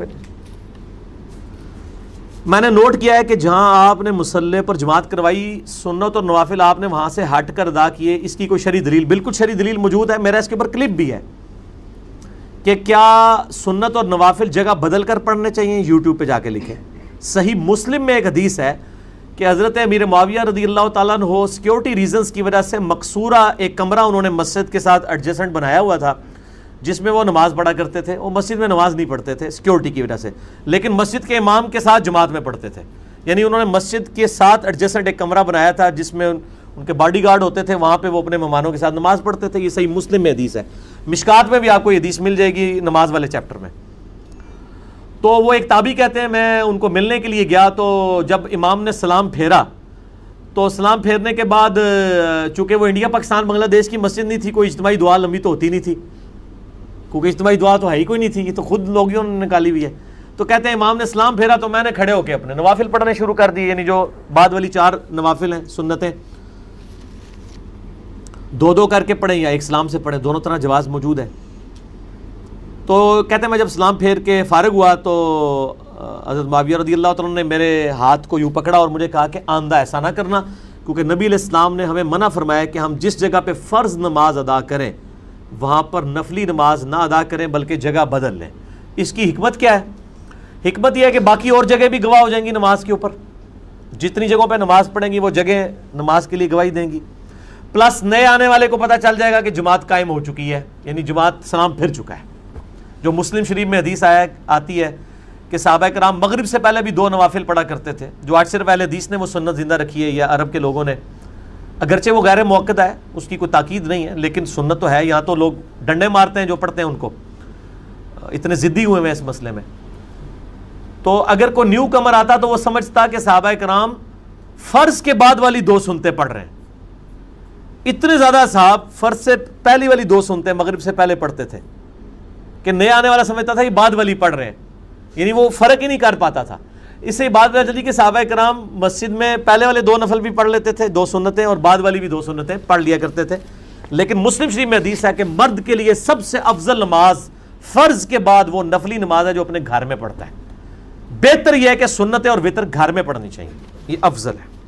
बेटे मैंने नोट किया है कि जहां आपने मुसल्ले पर जमात करवाई सुन्नत और नवाफिल आपने वहां से हट कर अदा किए इसकी कोई शरी दलील बिल्कुल शरी दलील मौजूद है मेरा इसके ऊपर क्लिप भी है कि क्या सुन्नत और नवाफिल जगह बदल कर पढ़ने चाहिए यूट्यूब पे जाके लिखे सही मुस्लिम में एक हदीस है कि हज़रत अमीर माविया रदी अल्लाह तु सिक्योरिटी रीजंस की वजह से मकसूरा एक कमरा उन्होंने मस्जिद के साथ एडजस्टेंट बनाया हुआ था जिसमें वो नमाज़ पढ़ा करते थे वो मस्जिद में नमाज़ नहीं पढ़ते थे सिक्योरिटी की वजह से लेकिन मस्जिद के इमाम के साथ जमात में पढ़ते थे यानी उन्होंने मस्जिद के साथ एडजस्टेंट एक कमरा बनाया था जिसमें उन, उनके बॉडी गार्ड होते थे वहाँ पर वो अपने मेहमानों के साथ नमाज़ पढ़ते थे ये सही मुस्लिम में हदीस है मिशकात में भी आपको हदीस मिल जाएगी नमाज वाले चैप्टर में तो वो एक ताबी कहते हैं मैं उनको मिलने के लिए गया तो जब इमाम ने सलाम फेरा तो सलाम फेरने के बाद चूंकि वो इंडिया पाकिस्तान बांग्लादेश की मस्जिद नहीं थी कोई इज्तमाही दुआ लंबी तो होती नहीं थी क्योंकि इज्तमाही दुआ तो है ही कोई नहीं थी ये तो खुद लोगों ने निकाली हुई है तो कहते हैं इमाम ने इस्लाम फेरा तो मैंने खड़े होकर अपने नवाफिल पढ़ने शुरू कर दिए यानी जो बाद वाली चार नवाफिल हैं सुन्नतें दो दो करके पढ़े या एक सलाम से पढ़े दोनों तरह जवाब मौजूद है तो कहते हैं मैं जब सलाम फेर के फारग हुआ तो हजरत माविया रदी अल्लाह ने मेरे हाथ को यूँ पकड़ा और मुझे कहा कि आंदा ऐसा ना करना क्योंकि नबी इस्लाम ने हमें मना फरमाया कि हम जिस जगह पे फ़र्ज़ नमाज अदा करें वहाँ पर नफली नमाज ना अदा करें बल्कि जगह बदल लें इसकी हमत क्या है हमत यह है कि बाकी और जगह भी गवाह हो जाएंगी नमाज के ऊपर जितनी जगहों पर नमाज पढ़ेंगी वो जगह नमाज के लिए गवाही देंगी प्लस नए आने वाले को पता चल जाएगा कि जमात कायम हो चुकी है यानी जमात सलाम फिर चुका है जो मुस्लिम शरीफ में हदीस आया आती है कि साहब कराम मगरब से पहले भी दो नवाफिल पढ़ा करते थे जो आज से पहले हदीस ने वो सुन्नत जिंदा रखी है या अरब के लोगों ने अगरचे वो गैर मौक़द है उसकी कोई ताकीद नहीं है लेकिन सुनना तो है यहाँ तो लोग डंडे मारते हैं जो पढ़ते हैं उनको इतने ज़िद्दी हुए हैं इस मसले में तो अगर कोई न्यू कमर आता तो वो समझता कि साहबा कराम फ़र्ज़ के बाद वाली दो सुनते पढ़ रहे हैं इतने ज़्यादा साहब फ़र्ज से पहली वाली दो सुनते हैं मगरब से पहले पढ़ते थे कि नया आने वाला समझता था ये बाद वाली पढ़ रहे हैं यानी वो फ़र्क ही नहीं कर पाता था इससे बात पता चली कि साहब कराम मस्जिद में पहले वाले दो नफल भी पढ़ लेते थे दो सुनतें और बाद वाली भी दो सुनतें पढ़ लिया करते थे लेकिन मुस्लिम शरीफ में हदीस है कि मर्द के लिए सबसे अफजल नमाज फ़र्ज के बाद वो नफली नमाज है जो अपने घर में पढ़ता है बेहतर यह है कि सुन्नतें और वितर घर में पढ़नी चाहिए ये अफजल है